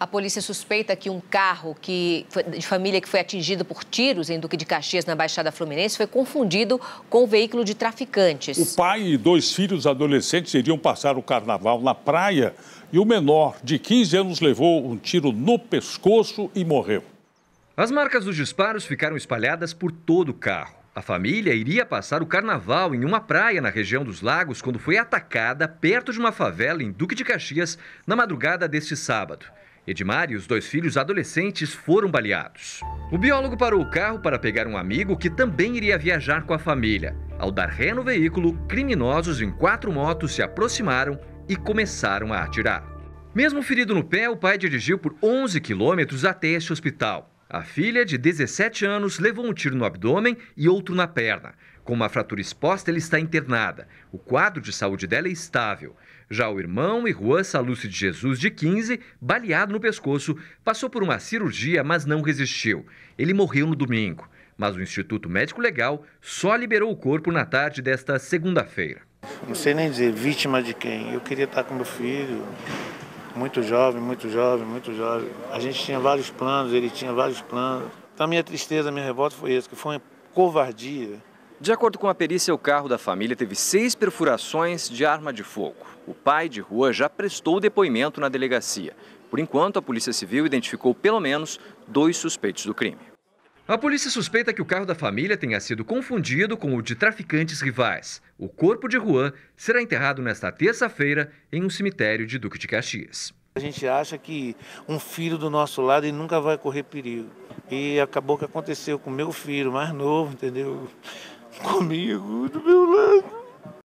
A polícia suspeita que um carro que, de família que foi atingido por tiros em Duque de Caxias, na Baixada Fluminense, foi confundido com o veículo de traficantes. O pai e dois filhos adolescentes iriam passar o carnaval na praia e o menor, de 15 anos, levou um tiro no pescoço e morreu. As marcas dos disparos ficaram espalhadas por todo o carro. A família iria passar o carnaval em uma praia na região dos Lagos quando foi atacada perto de uma favela em Duque de Caxias na madrugada deste sábado. Edmar e os dois filhos adolescentes foram baleados. O biólogo parou o carro para pegar um amigo que também iria viajar com a família. Ao dar ré no veículo, criminosos em quatro motos se aproximaram e começaram a atirar. Mesmo ferido no pé, o pai dirigiu por 11 quilômetros até este hospital. A filha, de 17 anos, levou um tiro no abdômen e outro na perna. Com uma fratura exposta, ela está internada. O quadro de saúde dela é estável. Já o irmão, Juan Salúcio de Jesus, de 15, baleado no pescoço, passou por uma cirurgia, mas não resistiu. Ele morreu no domingo. Mas o Instituto Médico Legal só liberou o corpo na tarde desta segunda-feira. Não sei nem dizer vítima de quem. Eu queria estar com meu filho, muito jovem, muito jovem, muito jovem. A gente tinha vários planos, ele tinha vários planos. Então, a minha tristeza, a minha revolta foi isso, que foi uma covardia. De acordo com a perícia, o carro da família teve seis perfurações de arma de fogo. O pai de rua já prestou depoimento na delegacia. Por enquanto, a Polícia Civil identificou pelo menos dois suspeitos do crime. A polícia suspeita que o carro da família tenha sido confundido com o de traficantes rivais. O corpo de Juan será enterrado nesta terça-feira em um cemitério de Duque de Caxias. A gente acha que um filho do nosso lado ele nunca vai correr perigo. E acabou que aconteceu com meu filho mais novo, entendeu? Comigo, do meu lado.